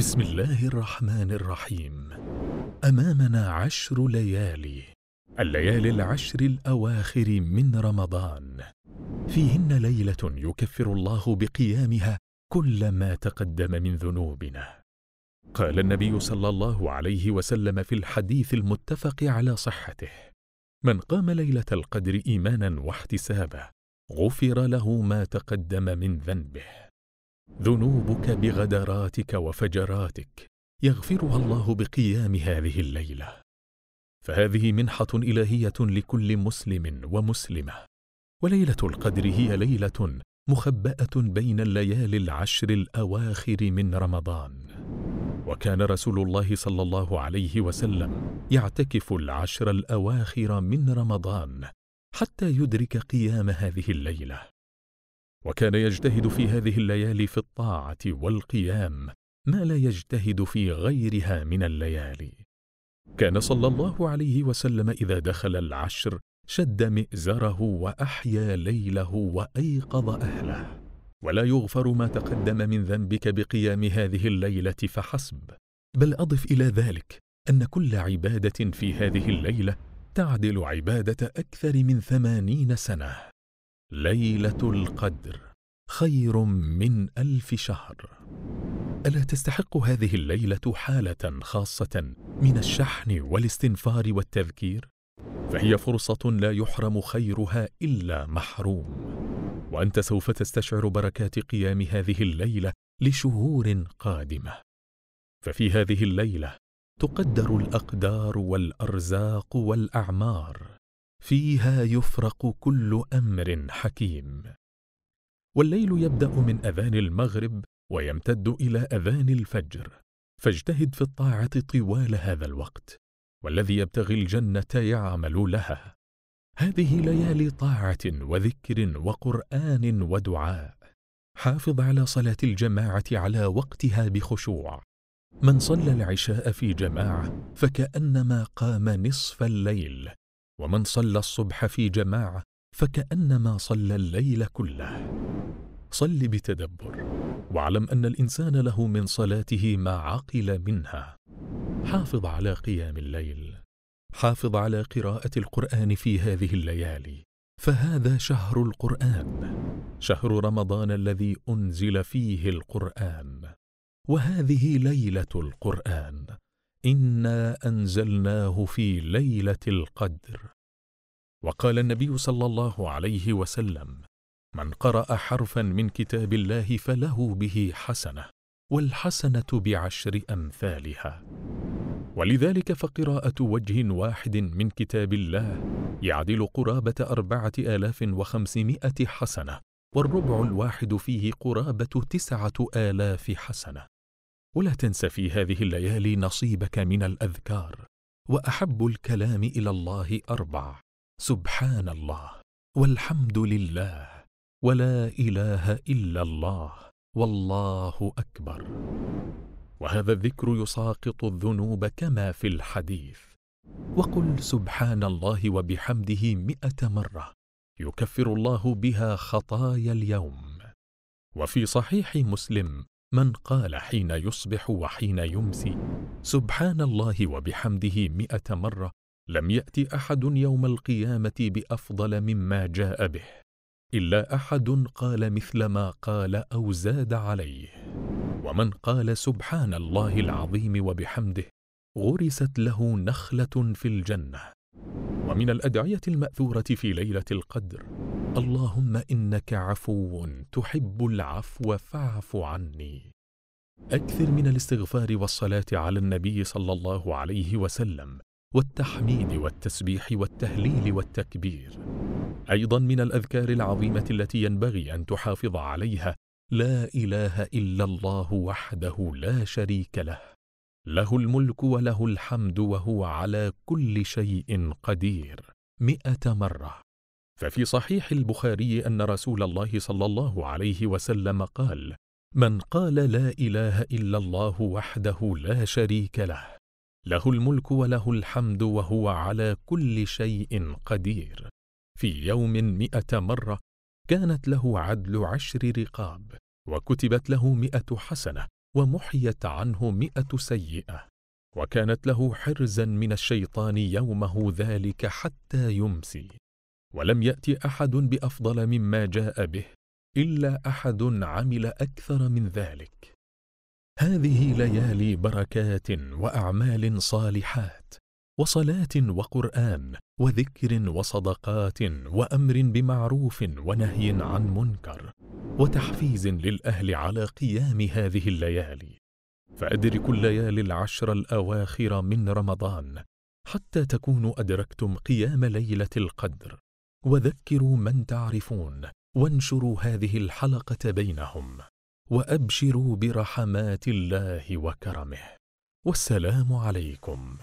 بسم الله الرحمن الرحيم امامنا عشر ليالي الليالي العشر الاواخر من رمضان فيهن ليله يكفر الله بقيامها كل ما تقدم من ذنوبنا قال النبي صلى الله عليه وسلم في الحديث المتفق على صحته من قام ليله القدر ايمانا واحتسابا غفر له ما تقدم من ذنبه ذنوبك بغدراتك وفجراتك يغفرها الله بقيام هذه الليله فهذه منحه الهيه لكل مسلم ومسلمه وليله القدر هي ليله مخباه بين الليالي العشر الاواخر من رمضان وكان رسول الله صلى الله عليه وسلم يعتكف العشر الاواخر من رمضان حتى يدرك قيام هذه الليله وكان يجتهد في هذه الليالي في الطاعة والقيام ما لا يجتهد في غيرها من الليالي كان صلى الله عليه وسلم إذا دخل العشر شد مئزره وأحيا ليله وأيقظ أهله ولا يغفر ما تقدم من ذنبك بقيام هذه الليلة فحسب بل أضف إلى ذلك أن كل عبادة في هذه الليلة تعدل عبادة أكثر من ثمانين سنة ليلة القدر خير من ألف شهر ألا تستحق هذه الليلة حالة خاصة من الشحن والاستنفار والتذكير؟ فهي فرصة لا يحرم خيرها إلا محروم وأنت سوف تستشعر بركات قيام هذه الليلة لشهور قادمة ففي هذه الليلة تقدر الأقدار والأرزاق والأعمار فيها يفرق كل امر حكيم والليل يبدا من اذان المغرب ويمتد الى اذان الفجر فاجتهد في الطاعه طوال هذا الوقت والذي يبتغي الجنه يعمل لها هذه ليالي طاعه وذكر وقران ودعاء حافظ على صلاه الجماعه على وقتها بخشوع من صلى العشاء في جماعه فكانما قام نصف الليل ومن صلى الصبح في جماعة فكأنما صلى الليل كله صل بتدبر واعلم أن الإنسان له من صلاته ما عقل منها حافظ على قيام الليل حافظ على قراءة القرآن في هذه الليالي فهذا شهر القرآن شهر رمضان الذي أنزل فيه القرآن وهذه ليلة القرآن انا انزلناه في ليله القدر وقال النبي صلى الله عليه وسلم من قرا حرفا من كتاب الله فله به حسنه والحسنه بعشر امثالها ولذلك فقراءه وجه واحد من كتاب الله يعدل قرابه اربعه الاف وخمسمائه حسنه والربع الواحد فيه قرابه تسعه الاف حسنه ولا تنس في هذه الليالي نصيبك من الأذكار وأحب الكلام إلى الله أربع سبحان الله والحمد لله ولا إله إلا الله والله أكبر وهذا الذكر يساقط الذنوب كما في الحديث وقل سبحان الله وبحمده مئة مرة يكفر الله بها خطايا اليوم وفي صحيح مسلم من قال حين يصبح وحين يمسي سبحان الله وبحمده مئة مرة لم يأتي أحد يوم القيامة بأفضل مما جاء به إلا أحد قال مثل ما قال أو زاد عليه ومن قال سبحان الله العظيم وبحمده غرست له نخلة في الجنة ومن الأدعية المأثورة في ليلة القدر اللهم انك عفو تحب العفو فاعف عني اكثر من الاستغفار والصلاه على النبي صلى الله عليه وسلم والتحميد والتسبيح والتهليل والتكبير ايضا من الاذكار العظيمه التي ينبغي ان تحافظ عليها لا اله الا الله وحده لا شريك له له الملك وله الحمد وهو على كل شيء قدير مئه مره ففي صحيح البخاري أن رسول الله صلى الله عليه وسلم قال من قال لا إله إلا الله وحده لا شريك له له الملك وله الحمد وهو على كل شيء قدير في يوم مئة مرة كانت له عدل عشر رقاب وكتبت له مئة حسنة ومحيت عنه مئة سيئة وكانت له حرزا من الشيطان يومه ذلك حتى يمسي ولم يأتي أحد بأفضل مما جاء به إلا أحد عمل أكثر من ذلك هذه ليالي بركات وأعمال صالحات وصلاة وقرآن وذكر وصدقات وأمر بمعروف ونهي عن منكر وتحفيز للأهل على قيام هذه الليالي فأدرك الليالي العشر الأواخر من رمضان حتى تكونوا أدركتم قيام ليلة القدر وذكروا من تعرفون وانشروا هذه الحلقة بينهم وأبشروا برحمات الله وكرمه والسلام عليكم